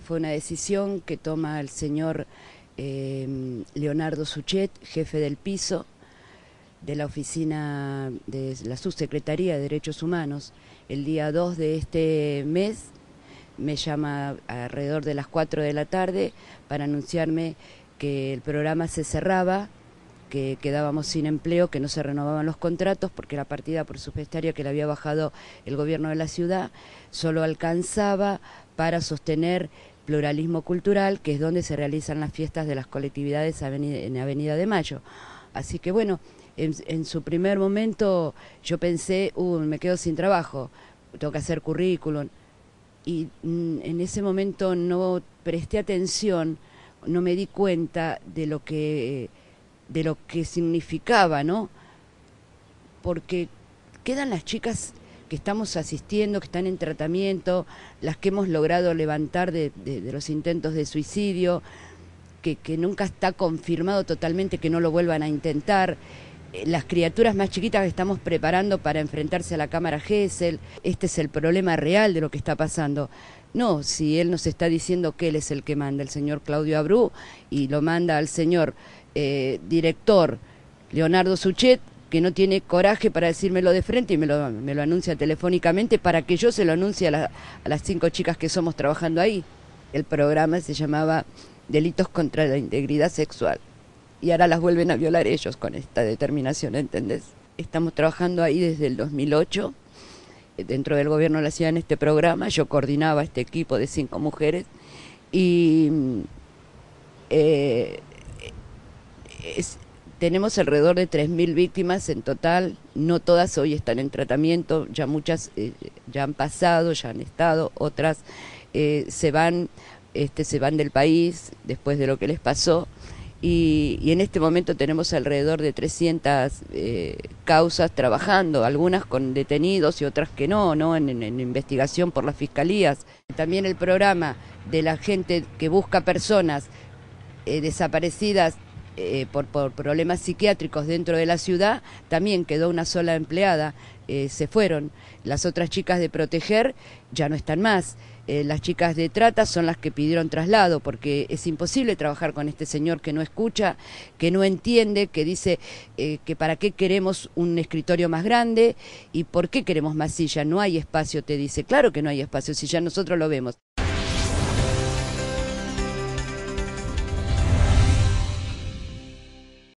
fue una decisión que toma el señor em, Leonardo Suchet, jefe del piso de la oficina de la subsecretaría de Derechos Humanos. El día 2 de este mes me llama alrededor de las 4 de la tarde para anunciarme que el programa se cerraba que quedábamos sin empleo, que no se renovaban los contratos porque la partida presupuestaria que le había bajado el gobierno de la ciudad solo alcanzaba para sostener pluralismo cultural, que es donde se realizan las fiestas de las colectividades en Avenida de Mayo. Así que bueno, en, su primer momento yo pensé, uh, me quedo sin trabajo, tengo que hacer currículum. Y mm, en ese momento no presté atención, no me di cuenta de lo que de lo que significaba, ¿no? Porque quedan las chicas que estamos asistiendo, que están en tratamiento, las que hemos logrado levantar de, los intentos de suicidio, que, nunca está confirmado totalmente que no lo vuelvan a intentar, eh, las criaturas más chiquitas que estamos preparando para enfrentarse a la cámara Gesell, este es el problema real de lo que está pasando. No, si él nos está diciendo que él es el que manda, el señor Claudio Abrú, y lo manda al señor eh, director Leonardo Suchet, que no tiene coraje para decírmelo de frente y me lo, anuncia telefónicamente para que yo se lo anuncie a, las cinco chicas que somos trabajando ahí. El programa se llamaba Delitos contra la Integridad Sexual y ahora las vuelven a violar ellos con esta determinación, ¿entendés? Estamos trabajando ahí desde el 2008 eh, dentro del gobierno de la ciudad en este programa, yo coordinaba este equipo de cinco mujeres y mm, eh, es, tenemos alrededor de 3.000 víctimas en total, no todas hoy están en tratamiento, ya muchas eh, ya han pasado, ya han estado, otras eh, se, van, este, se van del país después de lo que les pasó. Y, en este momento tenemos alrededor de 300 eh, causas trabajando, algunas con detenidos y otras que no, ¿no? en investigación por las fiscalías. También el programa de la gente que busca personas desaparecidas eh, por, problemas psiquiátricos dentro de la ciudad, también quedó una sola empleada, eh, se fueron. Las otras chicas de proteger ya no están más. Eh, las chicas de trata son las que pidieron traslado, porque es imposible trabajar con este señor que no escucha, que no entiende, que dice que para qué queremos un escritorio más grande y por qué queremos más silla. No hay espacio, te dice. Claro que no hay espacio, si ya nosotros lo vemos.